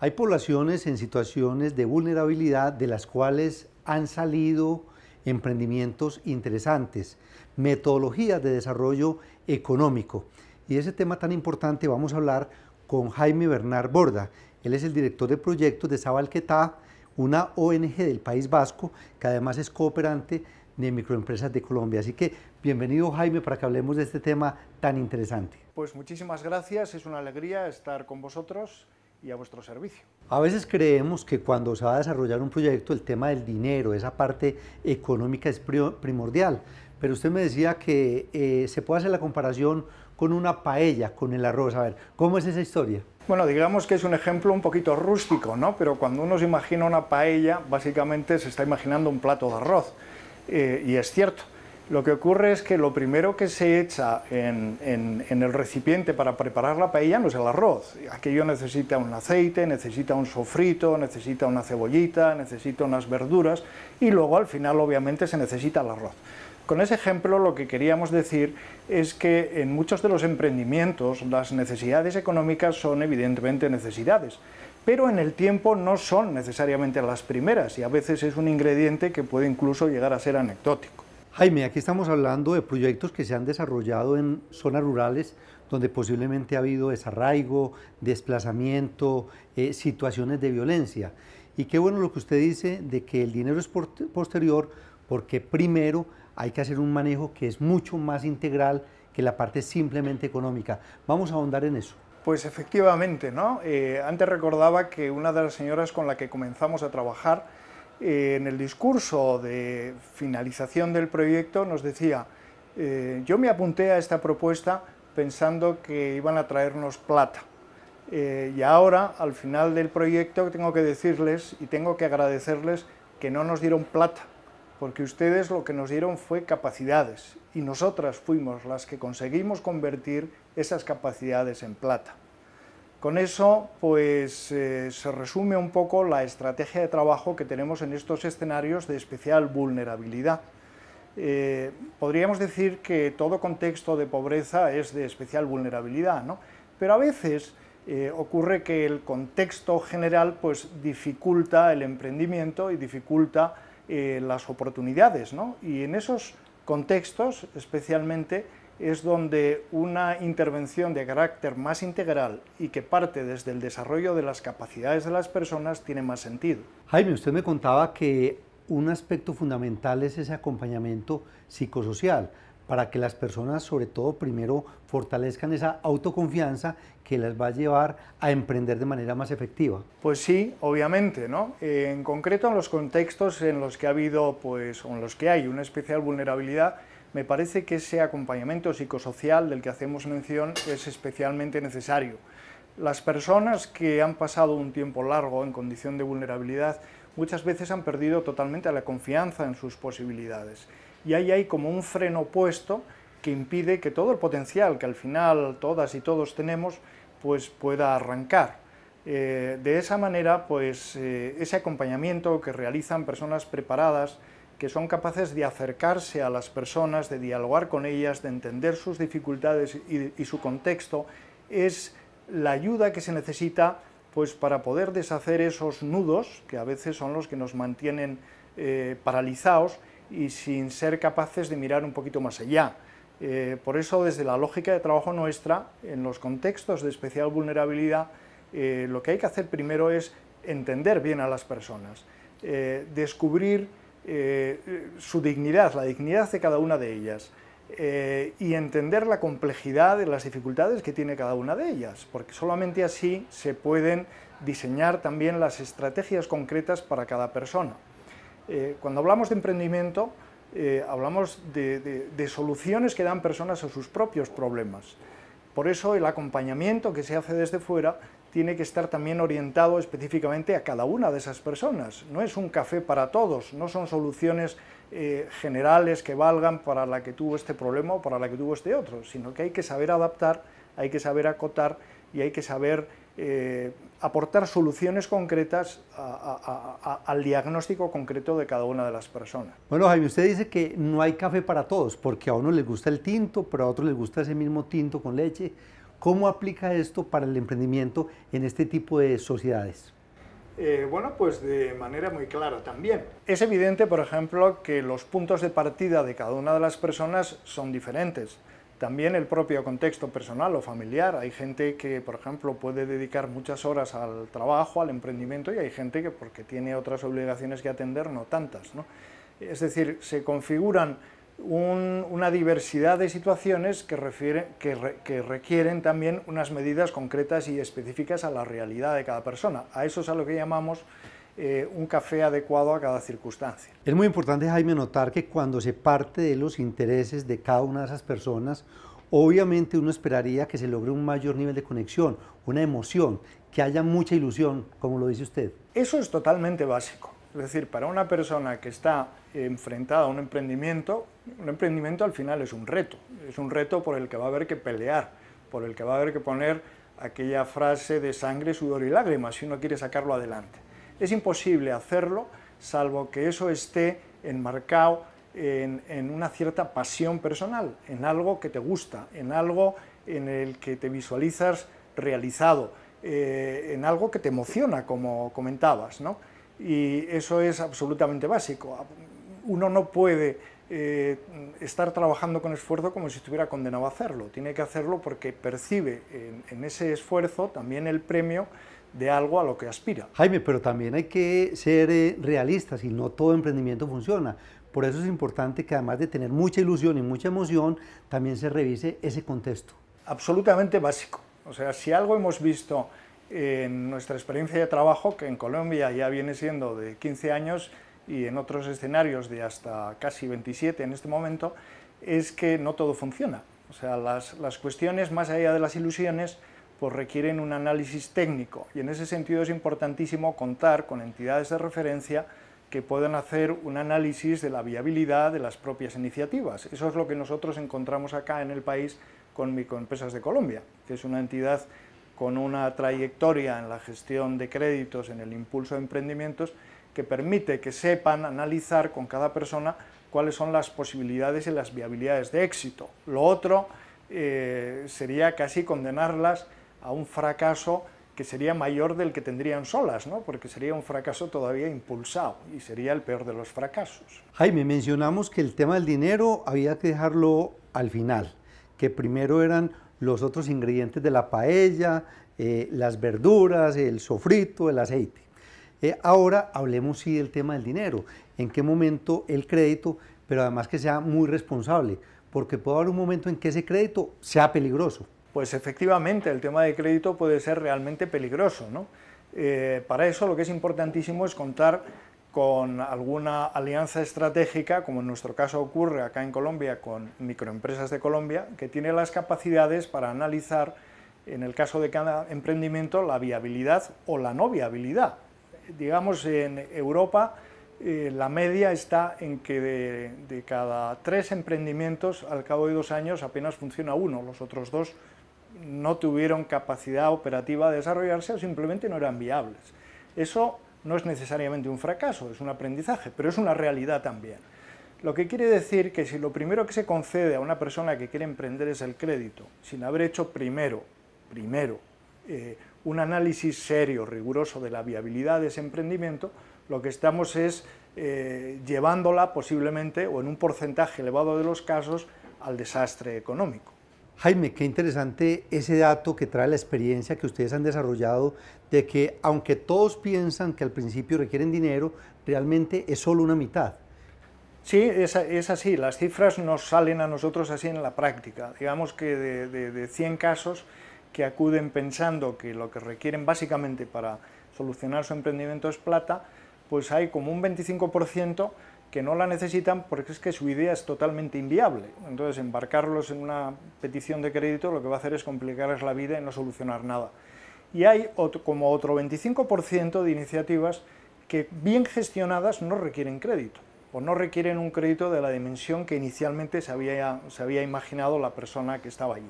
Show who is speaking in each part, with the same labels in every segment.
Speaker 1: Hay poblaciones en situaciones de vulnerabilidad de las cuales han salido emprendimientos interesantes, metodologías de desarrollo económico. Y ese tema tan importante vamos a hablar con Jaime Bernard Borda. Él es el director de proyectos de Sabalquetá una ONG del País Vasco, que además es cooperante de microempresas de Colombia. Así que bienvenido Jaime para que hablemos de este tema tan interesante.
Speaker 2: Pues muchísimas gracias, es una alegría estar con vosotros y a vuestro servicio.
Speaker 1: A veces creemos que cuando se va a desarrollar un proyecto el tema del dinero, esa parte económica es primordial, pero usted me decía que eh, se puede hacer la comparación con una paella, con el arroz. A ver, ¿cómo es esa historia?
Speaker 2: Bueno, digamos que es un ejemplo un poquito rústico, ¿no? Pero cuando uno se imagina una paella, básicamente se está imaginando un plato de arroz. Eh, y es cierto, lo que ocurre es que lo primero que se echa en, el recipiente para preparar la paella no es el arroz. Aquello necesita un aceite, necesita un sofrito, necesita una cebollita, necesita unas verduras y luego al final obviamente se necesita el arroz. Con ese ejemplo lo que queríamos decir es que en muchos de los emprendimientos las necesidades económicas son evidentemente necesidades, pero en el tiempo no son necesariamente las primeras y a veces es un ingrediente que puede incluso llegar a ser anecdótico. Jaime, aquí estamos hablando de proyectos que se han desarrollado en zonas
Speaker 1: rurales donde posiblemente ha habido desarraigo, desplazamiento, eh, situaciones de violencia. Y qué bueno lo que usted dice de que el dinero es posterior porque primero hay que hacer un manejo que es mucho más integral que la parte
Speaker 2: simplemente económica. Vamos a ahondar en eso. Pues efectivamente, ¿no? Eh, antes recordaba que una de las señoras con la que comenzamos a trabajar en el discurso de finalización del proyecto nos decía, eh, yo me apunté a esta propuesta pensando que iban a traernos plata. Eh, y ahora, al final del proyecto, tengo que decirles y tengo que agradecerles que no nos dieron plata, porque ustedes lo que nos dieron fue capacidades y nosotras fuimos las que conseguimos convertir esas capacidades en plata. Con eso, pues eh, se resume un poco la estrategia de trabajo que tenemos en estos escenarios de especial vulnerabilidad. Eh, podríamos decir que todo contexto de pobreza es de especial vulnerabilidad, ¿no? pero a veces eh, ocurre que el contexto general pues, dificulta el emprendimiento y dificulta las oportunidades. ¿no? Y en esos contextos, especialmente, es donde una intervención de carácter más integral y que parte desde el desarrollo de las capacidades de las personas tiene más sentido.
Speaker 1: Jaime, usted me contaba que un aspecto fundamental es ese acompañamiento psicosocial para que las personas, sobre todo primero, fortalezcan esa autoconfianza que las va a llevar a emprender de manera más efectiva.
Speaker 2: Pues sí, obviamente, ¿no? En concreto en los contextos en los que ha habido, pues, en los que hay una especial vulnerabilidad, me parece que ese acompañamiento psicosocial del que hacemos mención es especialmente necesario. Las personas que han pasado un tiempo largo en condición de vulnerabilidad muchas veces han perdido totalmente la confianza en sus posibilidades. Y ahí hay como un freno puesto que impide que todo el potencial que al final todas y todos tenemos pues pueda arrancar. Eh, de esa manera, pues eh, ese acompañamiento que realizan personas preparadas que son capaces de acercarse a las personas, de dialogar con ellas, de entender sus dificultades y, su contexto, es la ayuda que se necesita pues, para poder deshacer esos nudos que a veces son los que nos mantienen eh, paralizados y sin ser capaces de mirar un poquito más allá. Eh, por eso, desde la lógica de trabajo nuestra, en los contextos de especial vulnerabilidad, eh, lo que hay que hacer primero es entender bien a las personas, descubrir eh, su dignidad, la dignidad de cada una de ellas. Eh, y entender la complejidad de las dificultades que tiene cada una de ellas, porque solamente así se pueden diseñar también las estrategias concretas para cada persona. Eh, cuando hablamos de emprendimiento, hablamos de, soluciones que dan personas a sus propios problemas. Por eso el acompañamiento que se hace desde fuera tiene que estar también orientado específicamente a cada una de esas personas. No es un café para todos, no son soluciones eh, generales que valgan para la que tuvo este problema o para la que tuvo este otro, sino que hay que saber adaptar, hay que saber acotar y hay que saber eh, aportar soluciones concretas al diagnóstico concreto de cada una de las personas.
Speaker 1: Bueno, Jaime, usted dice que no hay café para todos, porque a uno les gusta el tinto, pero a otro les gusta ese mismo tinto con leche, ¿Cómo aplica esto para el emprendimiento en este tipo de sociedades?
Speaker 2: Eh, bueno, pues de manera muy clara también. Es evidente, por ejemplo, que los puntos de partida de cada una de las personas son diferentes. También el propio contexto personal o familiar. Hay gente que, por ejemplo, puede dedicar muchas horas al trabajo, al emprendimiento, y hay gente que, porque tiene otras obligaciones que atender, no tantas. Es decir, se configuran una diversidad de situaciones que, requieren también unas medidas concretas y específicas a la realidad de cada persona. A eso es a lo que llamamos eh, un café adecuado a cada circunstancia.
Speaker 1: Es muy importante, Jaime, notar que cuando se parte de los intereses de cada una de esas personas, obviamente uno esperaría que se logre un mayor nivel de conexión, una emoción, que haya mucha ilusión, como lo dice usted.
Speaker 2: Eso es totalmente básico. Es decir, para una persona que está enfrentada a un emprendimiento, un emprendimiento al final es un reto, es un reto por el que va a haber que pelear, por el que va a haber que poner aquella frase de sangre, sudor y lágrimas si uno quiere sacarlo adelante. Es imposible hacerlo salvo que eso esté enmarcado en, una cierta pasión personal, en algo que te gusta, en algo en el que te visualizas realizado, eh, en algo que te emociona, como comentabas, ¿no? Y eso es absolutamente básico. Uno no puede eh, estar trabajando con esfuerzo como si estuviera condenado a hacerlo. Tiene que hacerlo porque percibe en, ese esfuerzo también el premio de algo a lo que aspira.
Speaker 1: Jaime, pero también hay que ser eh, realistas y no todo emprendimiento funciona. Por eso es importante que además de tener mucha ilusión y mucha emoción, también se revise ese contexto.
Speaker 2: Absolutamente básico. O sea, si algo hemos visto en nuestra experiencia de trabajo, que en Colombia ya viene siendo de 15 años y en otros escenarios de hasta casi 27 en este momento, es que no todo funciona. O sea, las, cuestiones, más allá de las ilusiones, pues requieren un análisis técnico. Y en ese sentido es importantísimo contar con entidades de referencia que puedan hacer un análisis de la viabilidad de las propias iniciativas. Eso es lo que nosotros encontramos acá en el país con Microempresas de Colombia, que es una entidad con una trayectoria en la gestión de créditos, en el impulso de emprendimientos, que permite que sepan analizar con cada persona cuáles son las posibilidades y las viabilidades de éxito. Lo otro eh, sería casi condenarlas a un fracaso que sería mayor del que tendrían solas, ¿no? porque sería un fracaso todavía impulsado y sería el peor de los fracasos.
Speaker 1: Jaime, mencionamos que el tema del dinero había que dejarlo al final, que primero eran los otros ingredientes de la paella, eh, las verduras, el sofrito, el aceite. Eh, ahora hablemos sí del tema del dinero, en qué momento el crédito, pero además que sea muy responsable, porque puede haber un momento en que ese crédito sea peligroso.
Speaker 2: Pues efectivamente, el tema de crédito puede ser realmente peligroso. ¿no? Eh, para eso lo que es importantísimo es contar con alguna alianza estratégica, como en nuestro caso ocurre acá en Colombia con microempresas de Colombia, que tiene las capacidades para analizar, en el caso de cada emprendimiento, la viabilidad o la no viabilidad. Digamos, en Europa eh, la media está en que de, de, cada tres emprendimientos, al cabo de dos años, apenas funciona uno, los otros dos no tuvieron capacidad operativa de desarrollarse o simplemente no eran viables. Eso no es necesariamente un fracaso, es un aprendizaje, pero es una realidad también. Lo que quiere decir que si lo primero que se concede a una persona que quiere emprender es el crédito, sin haber hecho primero, primero, eh, un análisis serio, riguroso de la viabilidad de ese emprendimiento, lo que estamos es eh, llevándola posiblemente o en un porcentaje elevado de los casos al desastre económico. Jaime, qué
Speaker 1: interesante ese dato que trae la experiencia que ustedes han desarrollado de que aunque todos
Speaker 2: piensan que al principio requieren dinero, realmente es solo una mitad. Sí, es, así, las cifras nos salen a nosotros así en la práctica. Digamos que de, de 100 casos que acuden pensando que lo que requieren básicamente para solucionar su emprendimiento es plata, pues hay como un 25% que no la necesitan porque es que su idea es totalmente inviable. Entonces, embarcarlos en una petición de crédito lo que va a hacer es complicarles la vida y no solucionar nada. Y hay como otro 25% de iniciativas que bien gestionadas no requieren crédito o no requieren un crédito de la dimensión que inicialmente se había, se había imaginado la persona que estaba allí.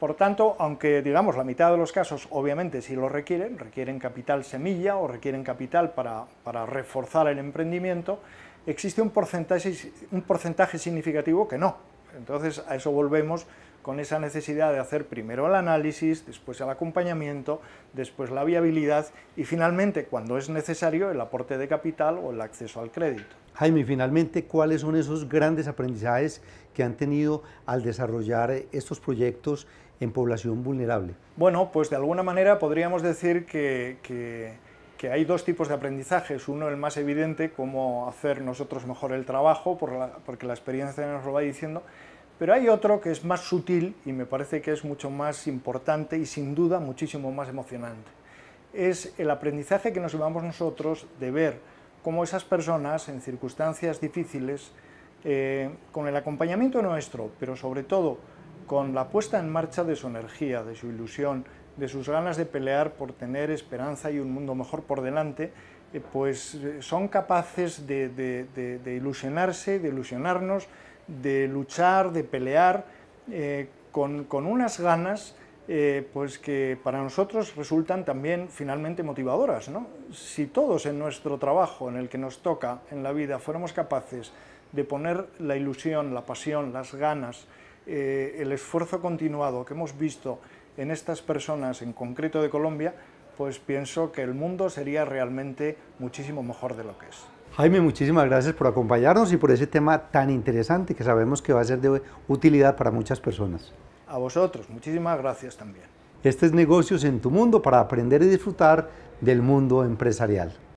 Speaker 2: Por tanto, aunque digamos la mitad de los casos obviamente sí lo requieren, requieren capital semilla o requieren capital para, para reforzar el emprendimiento, existe un porcentaje, un porcentaje significativo que no. Entonces a eso volvemos con esa necesidad de hacer primero el análisis, después el acompañamiento, después la viabilidad y finalmente, cuando es necesario, el aporte de capital o el acceso al crédito. Jaime, finalmente, ¿cuáles
Speaker 1: son esos grandes aprendizajes que han tenido al desarrollar estos proyectos en población vulnerable?
Speaker 2: Bueno, pues de alguna manera podríamos decir que, que que hay dos tipos de aprendizajes. Uno, el más evidente, cómo hacer nosotros mejor el trabajo, por porque la experiencia nos lo va diciendo. Pero hay otro que es más sutil y me parece que es mucho más importante y sin duda muchísimo más emocionante. Es el aprendizaje que nos llevamos nosotros de ver cómo esas personas en circunstancias difíciles, eh, con el acompañamiento nuestro, pero sobre todo con la puesta en marcha de su energía, de su ilusión, de sus ganas de pelear por tener esperanza y un mundo mejor por delante, eh, pues eh, son capaces de, ilusionarse, de ilusionarnos, de luchar, de pelear eh, con, unas ganas pues que para nosotros resultan también finalmente motivadoras. Si todos en nuestro trabajo, en el que nos toca, en la vida, fuéramos capaces de poner la ilusión, la pasión, las ganas, eh, el esfuerzo continuado que hemos visto en estas personas, en concreto de Colombia, pues pienso que el mundo sería realmente muchísimo mejor de lo que es.
Speaker 1: Jaime, muchísimas gracias por acompañarnos y por ese tema tan interesante que sabemos que va a ser de utilidad para muchas personas.
Speaker 2: A vosotros, muchísimas gracias también.
Speaker 1: Este es Negocios en tu Mundo para aprender y disfrutar del mundo empresarial.